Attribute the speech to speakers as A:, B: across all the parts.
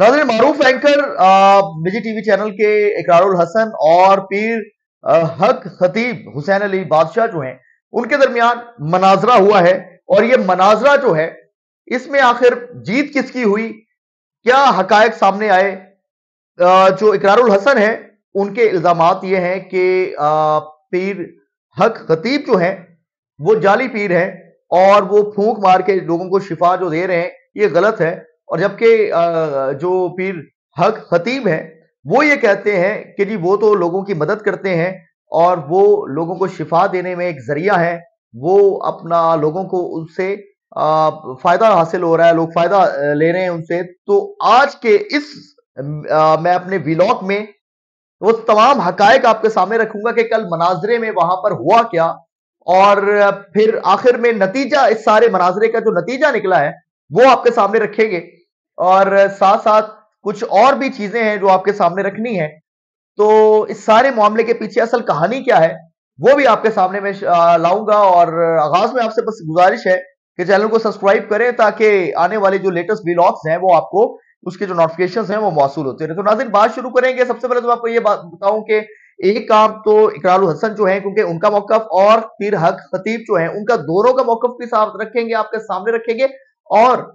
A: नाजरे मारूफ एंकर निजी TV channel के इकरारुल हसन और पीर हक खतीब हुसैन अली बादशाह जो हैं उनके दरमियान मनाजरा हुआ है और ये मनाजरा जो है इसमें आखिर जीत किसकी हुई क्या हकायक सामने आए जो इकरारुल हसन है उनके इल्जाम ये हैं कि पीर हक खतीब जो हैं वो जाली पीर हैं और वो फूंक मार के लोगों को शिफा जो दे रहे हैं ये गलत है और जबकि जो पीर हक खतीब है वो ये कहते हैं कि जी वो तो लोगों की मदद करते हैं और वो लोगों को शिफा देने में एक जरिया है वो अपना लोगों को उनसे फायदा हासिल हो रहा है लोग फायदा ले रहे हैं उनसे तो आज के इस आ, मैं अपने विलॉक में वो तमाम हकायक आपके सामने रखूंगा कि कल मनाजरे में वहां पर हुआ क्या और फिर आखिर में नतीजा इस सारे मनाजरे का जो नतीजा निकला है वो आपके सामने रखेंगे और साथ साथ कुछ और भी चीजें हैं जो आपके सामने रखनी है तो इस सारे मामले के पीछे असल कहानी क्या है वो भी आपके सामने में लाऊंगा और आगाज में आपसे बस गुजारिश है कि चैनल को सब्सक्राइब करें ताकि आने वाले जो लेटेस्ट ब्लॉग्स हैं वो आपको उसके जो नोटिफिकेशन हैं वो मौसू होते रहे तो नाजिन बात शुरू करेंगे सबसे पहले तो आपको ये बात बताऊं कि एक काम तो इकराल हसन जो है क्योंकि उनका मौकफ और फिर हक खतीब जो है उनका दोनों का मौकफ भी साफ रखेंगे आपके सामने रखेंगे और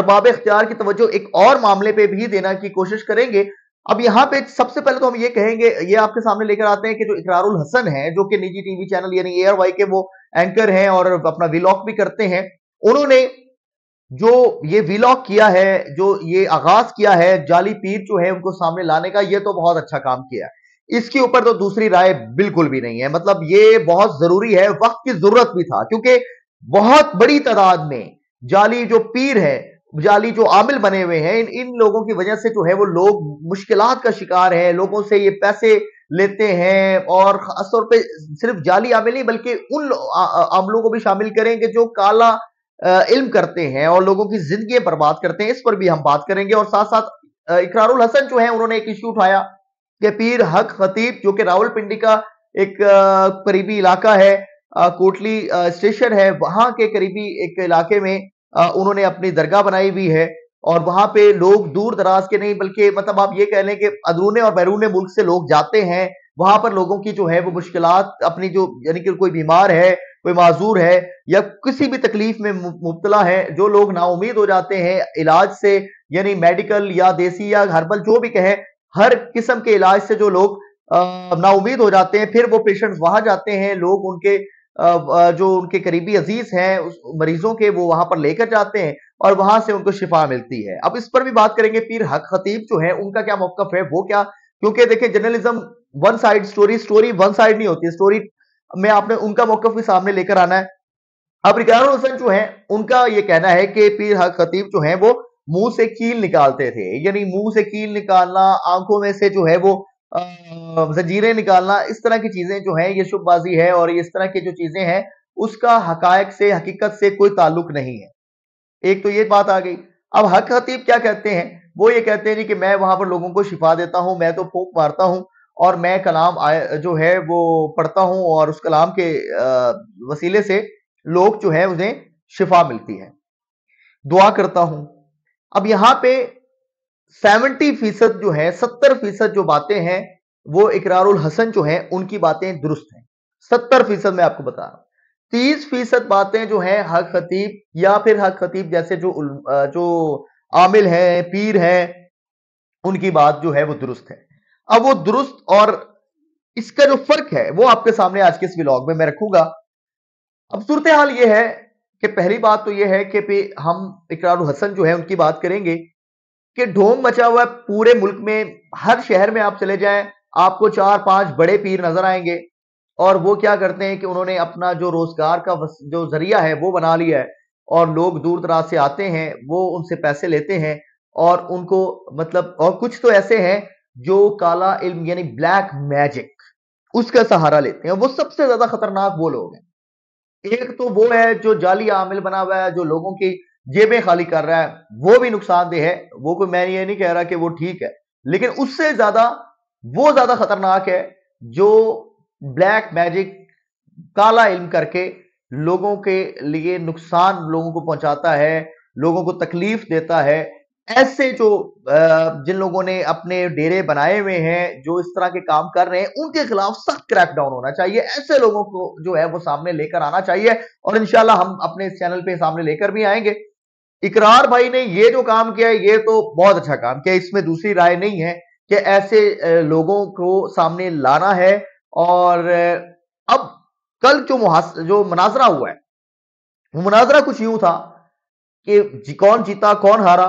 A: बाब अख्तियार की तवज्जो एक और मामले पे भी देना की कोशिश करेंगे अब यहाँ पे सबसे पहले तो हम ये कहेंगे ये आपके सामने लेकर आते हैं कि जो इकरारुल हसन है जो कि निजी टीवी चैनल यानी एयर वाई के वो एंकर हैं और अपना विलॉग भी करते हैं उन्होंने जो ये विलॉग किया है जो ये आगाज किया है जाली पीर जो है उनको सामने लाने का ये तो बहुत अच्छा काम किया है इसके ऊपर तो दूसरी राय बिल्कुल भी नहीं है मतलब ये बहुत जरूरी है वक्त की जरूरत भी था क्योंकि बहुत बड़ी तादाद में जाली जो पीर है जाली जो आमिल बने हुए हैं इन इन लोगों की वजह से जो है वो लोग मुश्किल का शिकार है लोगों से ये पैसे लेते हैं और खासतौर पे सिर्फ जाली आमिल नहीं बल्कि उन आमलों को भी शामिल करें कि जो काला इल्म करते हैं और लोगों की जिंदगी बर्बाद करते हैं इस पर भी हम बात करेंगे और साथ साथ इकरारुल हसन जो है उन्होंने एक इशू उठाया कि पीर हक खतीब जो कि पिंडी का एक करीबी इलाका है कोटली स्टेशन है वहां के करीबी एक इलाके में उन्होंने अपनी दरगाह बनाई हुई है और वहां पे लोग दूर दराज के नहीं बल्कि मतलब आप ये कह लें कि अंदरूने और बैरून मुल्क से लोग जाते हैं वहां पर लोगों की जो है वो मुश्किल अपनी जो यानी कि कोई बीमार है कोई माजूर है या किसी भी तकलीफ में मुबतला है जो लोग नाउमीद हो जाते हैं इलाज से यानी मेडिकल या देसी या हर्बल जो भी कहे हर किस्म के इलाज से जो लोग नाउमीद हो जाते हैं फिर वो पेशेंट वहां जाते हैं लोग उनके जो उनके करीबी अजीज हैं मरीजों के वो वहां पर लेकर जाते हैं और वहां से उनको शिफा मिलती है अब इस पर भी बात करेंगे पीर हक खतीब जो है उनका क्या मौकफ है वो क्या क्योंकि देखिए journalism one side story story one side नहीं होती स्टोरी में आपने उनका मौकफ भी सामने लेकर आना है अब रिकार हुसैन जो है उनका ये कहना है कि पीर हक खतीब जो है वो मुंह से कील निकालते थे यानी मुंह से कील निकालना आंखों में से जो है वो जजीरें निकालना इस तरह की चीजें जो है ये शुभबाजी है और इस तरह की जो चीजें हैं उसका हकायक से हकीकत से कोई ताल्लुक नहीं है एक तो ये बात आ गई अब हक हतीब क्या कहते हैं वो ये कहते हैं जी कि मैं वहां पर लोगों को शिफा देता हूं मैं तो फूक मारता हूँ और मैं कलाम जो है वो पढ़ता हूँ और उस कलाम के वसीले से लोग जो है उन्हें शिफा मिलती है दुआ करता हूँ अब यहाँ पे सेवेंटी फीसद जो है सत्तर फीसद जो बातें हैं वो इकरारुल हसन जो है उनकी बातें दुरुस्त हैं सत्तर फीसद मैं आपको बता रहा हूं तीस फीसद बातें जो है हक खतीब या फिर हक खतीब जैसे जो जो आमिल है पीर है उनकी बात जो है वो दुरुस्त है अब वो दुरुस्त और इसका जो फर्क है वो आपके सामने आज के इस ब्लॉग में मैं रखूंगा अब सूरत हाल ये है कि पहली बात तो ये है कि हम इकरारुल हसन जो है उनकी बात करेंगे कि ढोंग मचा हुआ है पूरे मुल्क में हर शहर में आप चले जाएं आपको चार पांच बड़े पीर नजर आएंगे और वो क्या करते हैं कि उन्होंने अपना जो रोजगार का जो जरिया है वो बना लिया है और लोग दूर दराज से आते हैं वो उनसे पैसे लेते हैं और उनको मतलब और कुछ तो ऐसे हैं जो काला इल्म यानी ब्लैक मैजिक उसका सहारा लेते हैं वो सबसे ज्यादा खतरनाक वो लोग हैं एक तो वो है जो जाली आमिल बना हुआ है जो लोगों की जेबें खाली कर रहा है वो भी नुकसानदेह है वो कोई मैं ये नहीं कह रहा कि वो ठीक है लेकिन उससे ज्यादा वो ज्यादा खतरनाक है जो ब्लैक मैजिक काला इल्म करके लोगों के लिए नुकसान लोगों को पहुंचाता है लोगों को तकलीफ देता है ऐसे जो जिन लोगों ने अपने डेरे बनाए हुए हैं जो इस तरह के काम कर रहे हैं उनके खिलाफ सख्त क्रैकडाउन होना चाहिए ऐसे लोगों को जो है वो सामने लेकर आना चाहिए और इनशाला हम अपने इस चैनल पे सामने लेकर भी आएंगे इकरार भाई ने ये जो काम किया है ये तो बहुत अच्छा काम किया इसमें दूसरी राय नहीं है कि ऐसे लोगों को सामने लाना है और अब कल जो मुहास जो मुनाजरा हुआ है वो मुनाजरा कुछ यूं था कि जी कौन जीता कौन हारा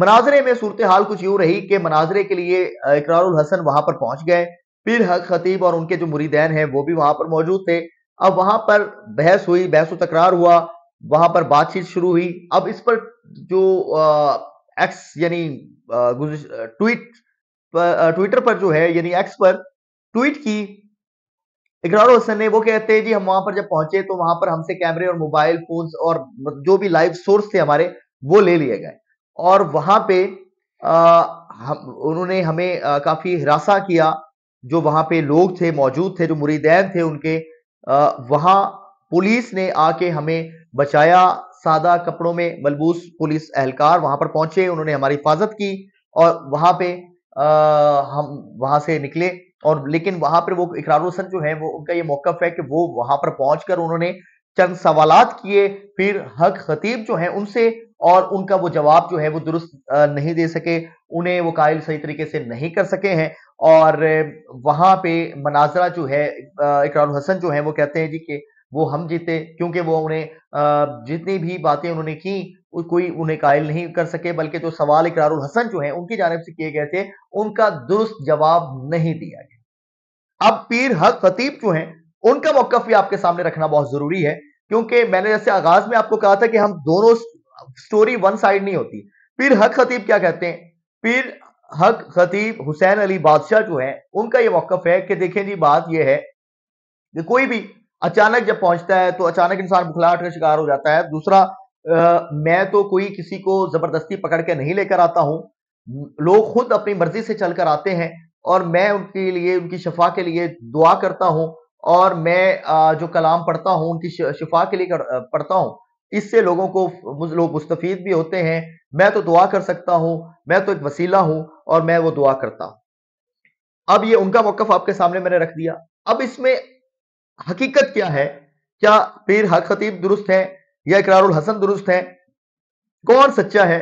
A: मनाजरे में सूरत हाल कुछ यूं रही कि मनाजरे के लिए इकरारुल हसन वहां पर पहुंच गए पीर हक खतीब और उनके जो मुरीदैन हैं वो भी वहां पर मौजूद थे अब वहां पर बहस हुई बहस व तकरार हुआ वहां पर बातचीत शुरू हुई अब इस पर जो एक्स यानी ट्वीट ट्विटर पर जो है यानी एक्स पर ट्वीट की इकरार हसन ने वो कहते हैं जी हम वहां पर जब पहुंचे तो वहां पर हमसे कैमरे और मोबाइल फोन और जो भी लाइव सोर्स थे हमारे वो ले लिए गए और वहां पे आ, हम उन्होंने हमें आ, काफी हिरासा किया जो वहां पे लोग थे मौजूद थे जो मुरीदैन थे उनके आ, वहां पुलिस ने आके हमें बचाया सादा कपड़ों में मलबूस पुलिस एहलकार वहां पर पहुंचे उन्होंने हमारी हिफाजत की और वहां पे आ, हम वहां से निकले और लेकिन वहां पर वो इकरार हुसन जो है वो उनका ये मौकफ है कि वो वहां पर पहुंचकर उन्होंने चंद सवाल किए फिर हक खतीब जो है उनसे और उनका वो जवाब जो है वो दुरुस्त नहीं दे सके उन्हें वो कायल सही तरीके से नहीं कर सके हैं और वहां पे मनाजरा जो है इकरार हसन जो है वो कहते हैं जी कि वो हम जीते क्योंकि वो उन्हें जितनी भी बातें उन्होंने की कोई उन्हें कायल नहीं कर सके बल्कि जो तो सवाल इकरारुल हसन जो है उनकी जानब से किए गए थे उनका दुरुस्त जवाब नहीं दिया गया अब पीर हक खतीब जो है उनका मौका भी आपके सामने रखना बहुत जरूरी है क्योंकि मैंने जैसे आगाज में आपको कहा था कि हम दोनों स्टोरी वन साइड नहीं होती पीर हक खतीब क्या कहते हैं पीर हक खतीब हुसैन अली बादशाह जो है उनका ये मौकफ है कि देखें जी बात यह है कि कोई भी अचानक जब पहुंचता है तो अचानक इंसान बुखलाहट का शिकार हो जाता है दूसरा आ, मैं तो कोई किसी को जबरदस्ती पकड़ के नहीं लेकर आता हूं लोग खुद अपनी मर्जी से चलकर आते हैं और मैं उनके लिए उनकी शफा के लिए दुआ करता हूं और मैं आ, जो कलाम पढ़ता हूं उनकी शफा के लिए कर, पढ़ता हूं इससे लोगों को लोग मुस्तफ़ भी होते हैं मैं तो दुआ कर सकता हूं मैं तो एक वसीला हूं और मैं वो दुआ करता हूं अब ये उनका मौकफ आपके सामने मैंने रख दिया अब इसमें हकीकत क्या है क्या पीर हक खतीब दुरुस्त है या इकरारुल हसन दुरुस्त है कौन सच्चा है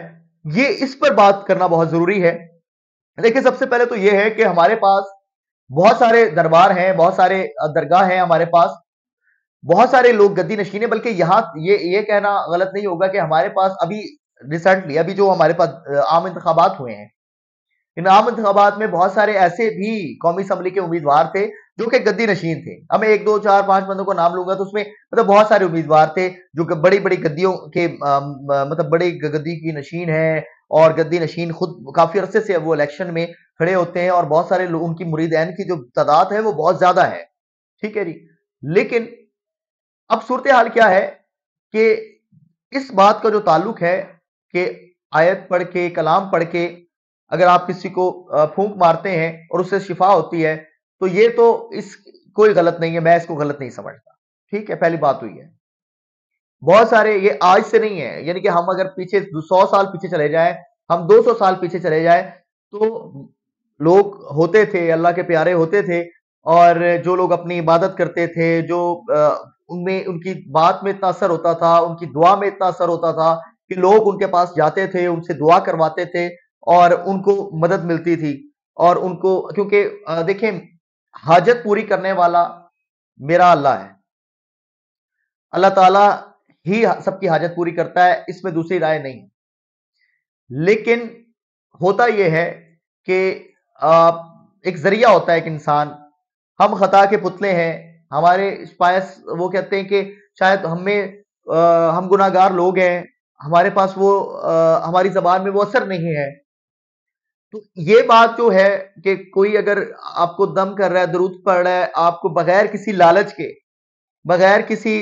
A: ये इस पर बात करना बहुत जरूरी है देखिए सबसे पहले तो ये है कि हमारे पास बहुत सारे दरबार हैं बहुत सारे दरगाह हैं हमारे पास बहुत सारे लोग गद्दी नशीन बल्कि यहां ये ये कहना गलत नहीं होगा कि हमारे पास अभी रिसेंटली अभी जो हमारे पास आम इंतबात हुए हैं इन आम इंतबात में बहुत सारे ऐसे भी कौमी असम्बली के उम्मीदवार थे जो कि गद्दी नशीन थे अब मैं एक दो चार पांच बंदों को नाम लूंगा तो उसमें मतलब बहुत सारे उम्मीदवार थे जो बड़ी बड़ी गद्दियों के मतलब बड़ी गद्दी की नशीन है और गद्दी नशीन खुद काफी अरसे से वो इलेक्शन में खड़े होते हैं और बहुत सारे लोग उनकी मुरीदैन की जो तादाद है वो बहुत ज्यादा है ठीक है जी लेकिन अब सूरत हाल क्या है कि इस बात का जो ताल्लुक है कि आयत पढ़ के कलाम पढ़ के अगर आप किसी को फूंक मारते हैं और उससे शिफा होती है तो ये तो इस कोई गलत नहीं है मैं इसको गलत नहीं समझता ठीक है पहली बात हुई तो है बहुत सारे ये आज से नहीं है यानी कि हम अगर पीछे सौ साल पीछे चले जाए हम दो सौ साल पीछे चले जाए तो लोग होते थे अल्लाह के प्यारे होते थे और जो लोग अपनी इबादत करते थे जो उनमें उनकी बात में इतना असर होता था उनकी दुआ में इतना असर होता था कि लोग उनके पास जाते थे उनसे दुआ करवाते थे और उनको मदद मिलती थी और उनको क्योंकि देखें हाजत पूरी करने वाला मेरा अल्लाह है अल्लाह ताला ही सबकी हाजत पूरी करता है इसमें दूसरी राय नहीं है लेकिन होता यह है कि एक जरिया होता है एक इंसान हम खता के पुतले हैं हमारे पास वो कहते हैं कि शायद हमें हम गुनागार लोग हैं हमारे पास वो आ, हमारी जबान में वो असर नहीं है तो ये बात जो है कि कोई अगर आपको दम कर रहा है दरूद पड़ रहा है आपको बगैर किसी लालच के बगैर किसी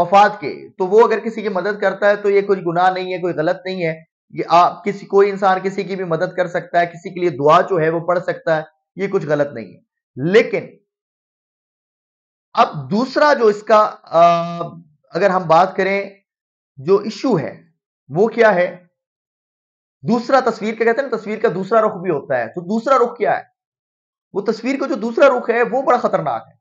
A: मफाद के तो वो अगर किसी की मदद करता है तो ये कोई गुनाह नहीं है कोई गलत नहीं है ये आप किसी कोई इंसान किसी की भी मदद कर सकता है किसी के लिए दुआ जो है वो पढ़ सकता है ये कुछ गलत नहीं है लेकिन अब दूसरा जो इसका आ, अगर हम बात करें जो इशू है वो क्या है दूसरा तस्वीर क्या कहते हैं तस्वीर का दूसरा रुख भी होता है तो दूसरा रुख क्या है वो तस्वीर का जो दूसरा रुख है वो बड़ा खतरनाक है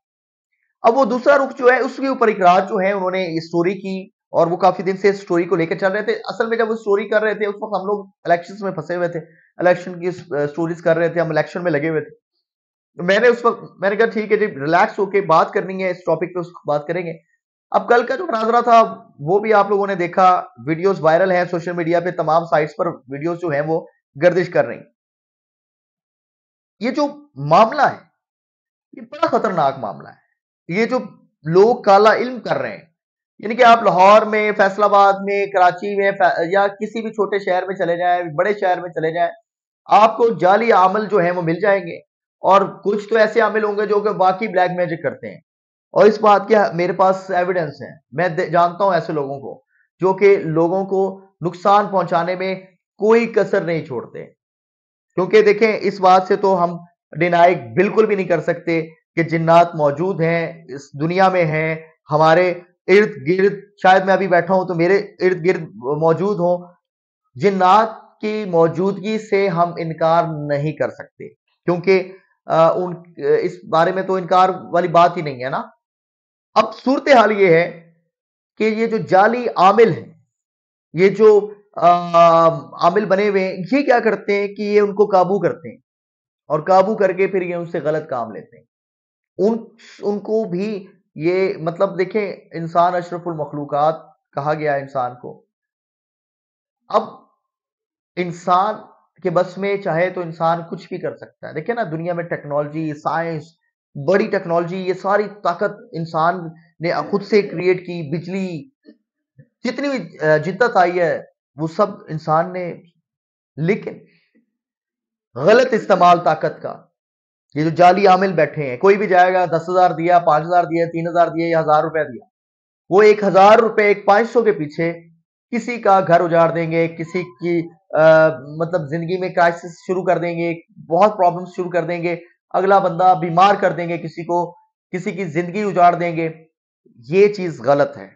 A: अब वो दूसरा रुख जो है उसके ऊपर राज जो है उन्होंने ये स्टोरी की और वो काफी दिन से स्टोरी को लेकर चल रहे थे असल में जब वो स्टोरी कर रहे थे उस वक्त हम लोग इलेक्शन में फंसे हुए थे इलेक्शन की स्टोरीज कर रहे थे हम इलेक्शन में लगे हुए थे मैंने उस वक्त मैंने कहा ठीक है जी रिलैक्स होके बात करनी है इस टॉपिक पे उस बात करेंगे अब कल का जो मनाजरा था वो भी आप लोगों ने देखा वीडियोस वायरल हैं सोशल मीडिया पे तमाम साइट्स पर वीडियोस जो हैं वो गर्दिश कर रही ये जो मामला है ये बड़ा खतरनाक मामला है ये जो लोग काला इल्म कर रहे हैं यानी कि आप लाहौर में फैसलाबाद में कराची में या किसी भी छोटे शहर में चले जाए बड़े शहर में चले जाए आपको जाली आमल जो है वो मिल जाएंगे और कुछ तो ऐसे अमिल होंगे जो कि बाकी ब्लैक मैजिक करते हैं और इस बात के मेरे पास एविडेंस है मैं जानता हूं ऐसे लोगों को जो कि लोगों को नुकसान पहुंचाने में कोई कसर नहीं छोड़ते क्योंकि देखें इस बात से तो हम डिनाई बिल्कुल भी नहीं कर सकते कि जिन्नात मौजूद हैं इस दुनिया में हैं हमारे इर्द गिर्द शायद मैं अभी बैठा हूं तो मेरे इर्द गिर्द मौजूद हों जिन्नात की मौजूदगी से हम इनकार नहीं कर सकते क्योंकि उन इस बारे में तो इनकार वाली बात ही नहीं है ना अब सूरत हाल ये है कि ये जो जाली आमिल है ये जो आमिल बने हुए ये क्या करते हैं कि ये उनको काबू करते हैं और काबू करके फिर ये उनसे गलत काम लेते हैं उन उनको भी ये मतलब देखें इंसान अशरफुल मखलूकत कहा गया इंसान को अब इंसान के बस में चाहे तो इंसान कुछ भी कर सकता है देखिए ना दुनिया में टेक्नोलॉजी साइंस बड़ी टेक्नोलॉजी ये सारी ताकत इंसान ने खुद से क्रिएट की बिजली जितनी भी जिद्दत आई है वो सब इंसान ने लेकिन गलत इस्तेमाल ताकत का ये जो जाली आमिल बैठे हैं कोई भी जाएगा दस हजार दिया पांच हजार दिया तीन हजार दिया या हजार रुपया दिया वो एक हजार रुपये एक पांच सौ के पीछे किसी का घर उजाड़ देंगे किसी की आ, मतलब जिंदगी में क्राइसिस शुरू कर देंगे बहुत प्रॉब्लम शुरू कर देंगे अगला बंदा बीमार कर देंगे किसी को किसी की जिंदगी उजाड़ देंगे ये चीज गलत है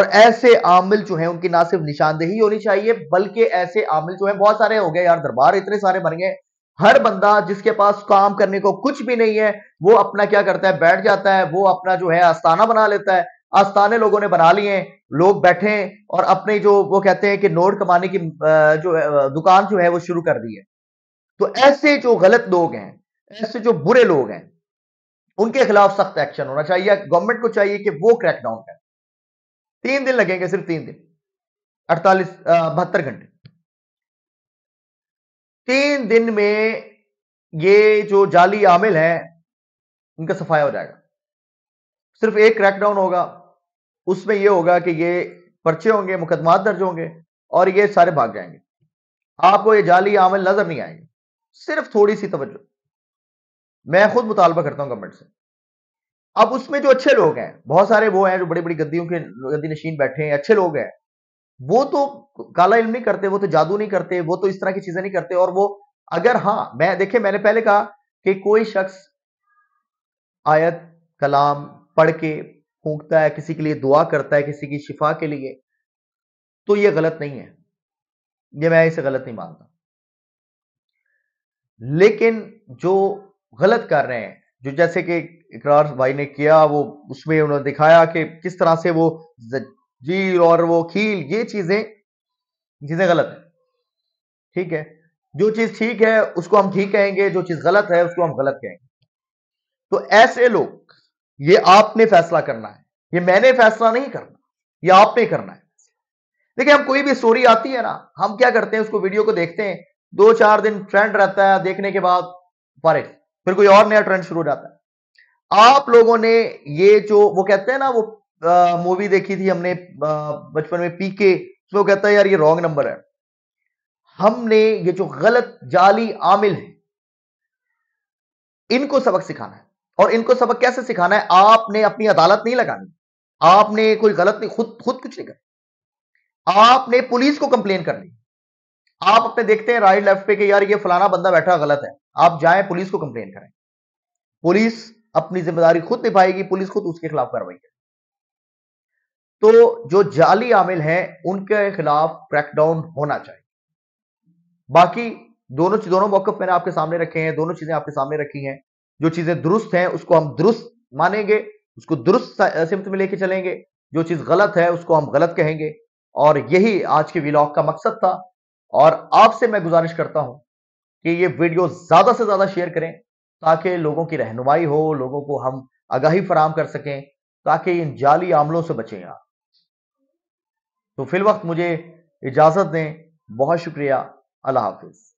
A: और ऐसे आमिल जो है उनकी ना सिर्फ निशानदेही होनी चाहिए बल्कि ऐसे आमिल जो है बहुत सारे हो गए यार दरबार इतने सारे बन गए हर बंदा जिसके पास काम करने को कुछ भी नहीं है वो अपना क्या करता है बैठ जाता है वो अपना जो है आस्थाना बना लेता है आस्थाने लोगों ने बना लिए लोग बैठे और अपने जो वो कहते हैं कि नोट कमाने की जो दुकान जो है वो शुरू कर दी है तो ऐसे जो गलत लोग हैं ऐसे जो बुरे लोग हैं उनके खिलाफ सख्त एक्शन होना चाहिए गवर्नमेंट को चाहिए कि वो क्रैकडाउन करें तीन दिन लगेंगे सिर्फ तीन दिन अड़तालीस बहत्तर घंटे तीन दिन में ये जो जाली आमिल है उनका सफाया हो जाएगा सिर्फ एक क्रैकडाउन होगा उसमें यह होगा कि ये पर्चे होंगे मुकदमा दर्ज होंगे और ये सारे भाग जाएंगे आपको ये जाली आमिल नजर नहीं आएंगे सिर्फ थोड़ी सी तवज्जो मैं खुद मुतालबा करता हूं गवर्नमेंट से अब उसमें जो अच्छे लोग हैं बहुत सारे वो हैं जो बड़ी बड़ी गद्दियों के गद्दी नशीन बैठे हैं अच्छे लोग हैं वो तो काला इल्म नहीं करते वो तो जादू नहीं करते वो तो इस तरह की चीजें नहीं करते और वो अगर हाँ मैं देखे मैंने पहले कहा कि कोई शख्स आयत कलाम पढ़ के फूकता है किसी के लिए दुआ करता है किसी की शिफा के लिए तो ये गलत नहीं है ये मैं इसे गलत नहीं मानता लेकिन जो गलत कर रहे हैं जो जैसे कि इकरार भाई ने किया वो उसमें उन्होंने दिखाया कि किस तरह से वो जीर और वो खील ये चीजें चीजें गलत है ठीक है जो चीज ठीक है उसको हम ठीक कहेंगे जो चीज गलत है उसको हम गलत कहेंगे तो ऐसे लोग ये आपने फैसला करना है ये मैंने फैसला नहीं करना ये आपने करना है देखिए हम कोई भी स्टोरी आती है ना हम क्या करते हैं उसको वीडियो को देखते हैं दो चार दिन ट्रेंड रहता है देखने के बाद फॉर फिर कोई और नया ट्रेंड शुरू हो जाता है आप लोगों ने ये जो वो कहते हैं ना वो मूवी देखी थी हमने बचपन में पीके तो वो कहता है यार ये रॉन्ग नंबर है हमने ये जो गलत जाली आमिल है इनको सबक सिखाना है और इनको सबक कैसे सिखाना है आपने अपनी अदालत नहीं लगानी आपने कोई गलत नहीं खुद खुद कुछ नहीं कर आपने पुलिस को कंप्लेन करनी आप अपने देखते हैं राइट लेफ्ट पे कि यार ये फलाना बंदा बैठा गलत है आप जाए पुलिस को कंप्लेन करें पुलिस अपनी जिम्मेदारी खुद निभाएगी पुलिस खुद उसके खिलाफ कार्रवाई करेगी तो जो जाली आमिल हैं उनके खिलाफ क्रैकडाउन होना चाहिए बाकी दोनों दोनों मौकफ मैंने आपके सामने रखे हैं दोनों चीजें आपके सामने रखी हैं जो चीजें दुरुस्त हैं उसको हम दुरुस्त मानेंगे उसको दुरुस्त सिमत में लेके चलेंगे जो चीज गलत है उसको हम गलत कहेंगे और यही आज के व्लॉग का मकसद था और आपसे मैं गुजारिश करता हूं कि ये वीडियो ज्यादा से ज्यादा शेयर करें ताकि लोगों की रहनुमाई हो लोगों को हम आगाही फराम कर सकें ताकि इन जाली आमलों से बचें आप तो फिल वक्त मुझे इजाजत दें बहुत शुक्रिया अल्लाह हाफिज़